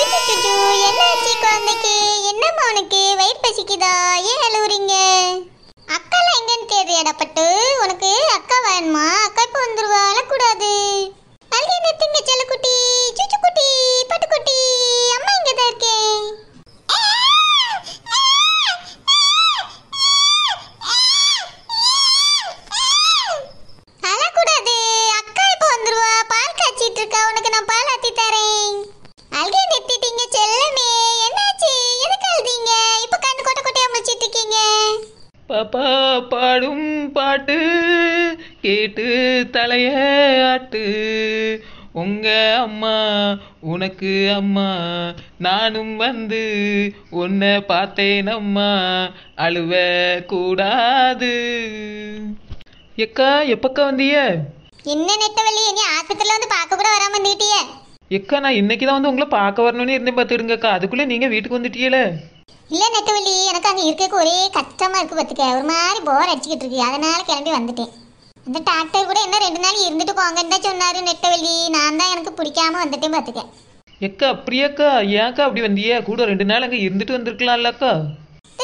என்னாச்சு குழந்தைக்கு என்ன உனக்கு வயிறு பசிக்குதா ஏன் அழுவுறீங்க பாப்பா பாடும் பாட்டு கேட்டு தலைய ஆட்டு உங்க அம்மா உனக்கு அம்மா நானும் வந்து உன்னை பார்த்தேன் அம்மா அழுவ கூடாது எக்கா எப்பக்கா வந்திய என்ன நெட்டவள்ளி நீ ஆஸ்பத்திரியில வந்து பார்க்க கூட வராம வந்துட்டியே எக்கா நான் இன்னைக்கு தான் வந்து உங்களை பார்க்க வரணும்னு இருந்தேன் பார்த்துடுங்கக்கா அதுக்குள்ளே நீங்கள் வீட்டுக்கு வந்துட்டீங்களே இல்லை நெட்டவள்ளி எனக்கு அங்கே இருக்க ஒரே கஷ்டமாக இருக்குது பார்த்துக்க ஒரு மாதிரி போர் அடிச்சுக்கிட்டு இருக்கு அதனால் கிளம்பி வந்துட்டேன் அந்த டாக்டர் கூட என்ன ரெண்டு நாள் இருந்துட்டு போங்கன்னு தான் சொன்னார் நெட்டவள்ளி நான் தான் எனக்கு பிடிக்காம வந்துட்டேன் பார்த்துக்க எக்கா பிரியக்கா ஏக்கா அப்படி வந்தியா கூட ரெண்டு நாள் அங்கே இருந்துட்டு வந்திருக்கலாம்லக்கா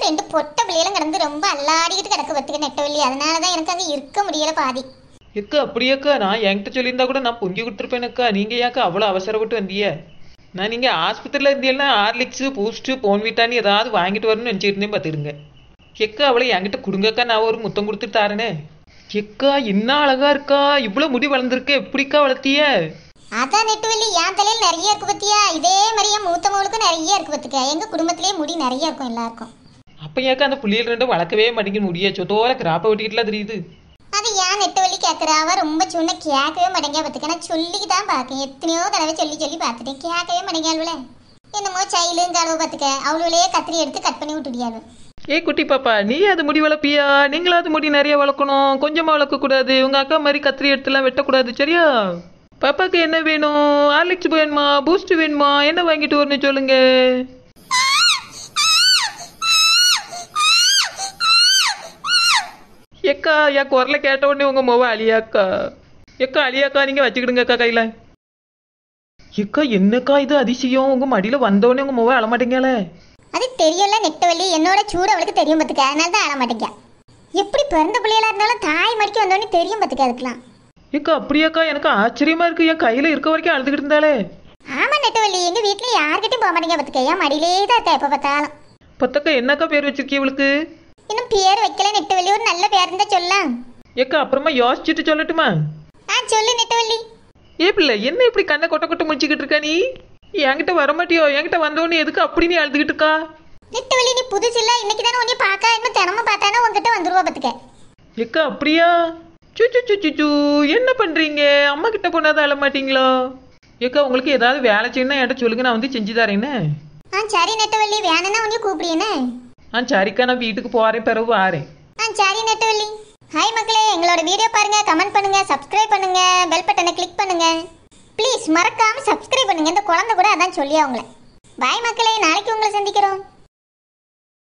ரெண்டு பொட்ட பிள்ளைகளும் கிடந்து ரொம்ப அல்லாடிக்கிட்டு கிடக்கு பார்த்துக்க நெட்டவள்ளி அதனால தான் எனக்கு அங்கே இருக்க முடியல பாதி எக்கா அப்படியாக்கா நான் என்கிட்ட சொல்லியிருந்தா கூட நான் பொங்கி கொடுத்துருப்பேனக்கா நீங்கள் ஏக்கா அவ்வளோ அவசரப்பட்டு வந்தியே நான் நீங்கள் ஆஸ்பத்திரியில் இருந்தீங்கன்னா ஹார்லிக்ஸு பூஸ்ட்டு போன்விட்டான்னு ஏதாவது வாங்கிட்டு வரணும்னு நினச்சிருந்தேன் பார்த்துருங்க எக்கா அவளை என்கிட்ட கொடுங்கக்கா நான் ஒரு முத்தம் கொடுத்துட்டு தாரேனே எக்கா என்ன அழகா இருக்கா இவ்வளோ முடி வளர்ந்துருக்கு எப்படிக்கா வளர்த்திய அதான் நெட்டுவெளி என் தலையில் நிறைய இருக்கு பத்தியா இதே மாதிரியே மூத்தவங்களுக்கும் நிறைய இருக்கு பத்துக்க எங்கள் குடும்பத்திலேயே முடி நிறைய இருக்கும் எல்லாருக்கும் அப்போ ஏக்கா அந்த புள்ளியில் ரெண்டும் வளர்க்கவே மாட்டேங்குது முடியாச்சோ தோலை கிராப்பை வெட்டிக்கிட்டுலாம் தெரியுது நான் நெட்டு வழி கேட்குறா ரொம்ப சொன்ன கேட்கவே மாட்டேங்க பார்த்துக்க நான் சொல்லிக்கு தான் பார்க்கேன் எத்தனையோ தடவை சொல்லி சொல்லி பார்த்துட்டேன் கேட்கவே மாட்டேங்க என்னமோ சைலுங்க அளவு பார்த்துக்க அவளுடைய கத்திரி எடுத்து கட் பண்ணி விட்டுடியாரு ஏ குட்டி பாப்பா நீ அது முடி வளர்ப்பியா நீங்களாவது முடி நிறைய வளர்க்கணும் கொஞ்சமாக வளர்க்கக்கூடாது உங்கள் அக்கா மாதிரி கத்திரி எடுத்துலாம் வெட்டக்கூடாது சரியா பாப்பாவுக்கு என்ன வேணும் ஆர்லிக்ஸ் வேணுமா பூஸ்ட் வேணுமா என்ன வாங்கிட்டு வரணும் சொல்லுங்கள் எக்கா என் குரலை கேட்ட உடனே உங்க முகம் அழியாக்கா எக்கா அழியாக்கா நீங்க வச்சுக்கிடுங்கக்கா கையில எக்கா என்னக்கா இது அதிசயம் உங்க மடியில வந்தவொடனே உங்க முகம் அழமாட்டீங்களே அது தெரியல நெட்டவள்ளி என்னோட சூடு அவளுக்கு தெரியும் பத்துக்க அதனால தான் அழமாட்டேங்க எப்படி பிறந்த பிள்ளைகளா இருந்தாலும் தாய் மடிக்க வந்தோடனே தெரியும் பத்துக்க அதுக்கெல்லாம் எக்கா அப்படியாக்கா எனக்கு ஆச்சரியமா இருக்கு என் கையில இருக்க வரைக்கும் அழுதுகிட்டு இருந்தாலே ஆமா நெட்டவள்ளி எங்க வீட்டுல யார்கிட்டயும் போக மாட்டீங்க பத்துக்க ஏன் மடியிலே தான் இருக்கா எப்ப பார்த்தாலும் பத்தக்கா என்னக்கா பேர் வச்சிருக்கீங்க இவளுக்கு இன்னும் பேர் வைக்கல நெட்டவள்ளி ஒரு நல்ல பேர் இருந்தா சொல்லலாம் ஏக்கா அப்புறமா யோசிச்சுட்டு சொல்லட்டுமா ஆ சொல்லு நெட்டவள்ளி ஏ பிள்ளை என்ன இப்படி கண்ணை கொட்ட கொட்ட முடிச்சுக்கிட்டு இருக்க நீ என்கிட்ட வரமாட்டியோ என்கிட்ட வந்தோன்னு எதுக்கு அப்படி நீ அழுதுகிட்டு இருக்கா நெட்டவள்ளி நீ புதுசு இல்ல இன்னைக்கு தானே உன்னை பார்க்க இன்னும் தினமும் பார்த்தானா உன்கிட்ட வந்துருவா பாத்துக்க ஏக்கா அப்படியா சுச்சு சுச்சு சு என்ன பண்றீங்க அம்மா கிட்ட போனாதான் அழ மாட்டீங்களோ ஏக்கா உங்களுக்கு ஏதாவது வேலை செய்யணும் என்கிட்ட சொல்லுங்க நான் வந்து செஞ்சு தரேன்னு ஆ சரி நெட்டவள்ளி வேணும்னா உன்னை கூப்பிடுறேன்னு ஆ சரிக்கா நான் வீட்டுக்கு போகிறேன் பிறகு வாரேன் ஆ சரி நெட்டவள்ளி ஹாய் மக்களே எங்களோட வீடியோ பாருங்க கமெண்ட் பண்ணுங்க சப்ஸ்கிரைப் பண்ணுங்க பெல் பட்டனை கிளிக் பண்ணுங்க ப்ளீஸ் மறக்காம சப்ஸ்கிரைப் பண்ணுங்க இந்த குழந்தை கூட அதான் சொல்லி அவங்கள பாய் மக்களே நாளைக்கு உங்களை சந்திக்கிறோம்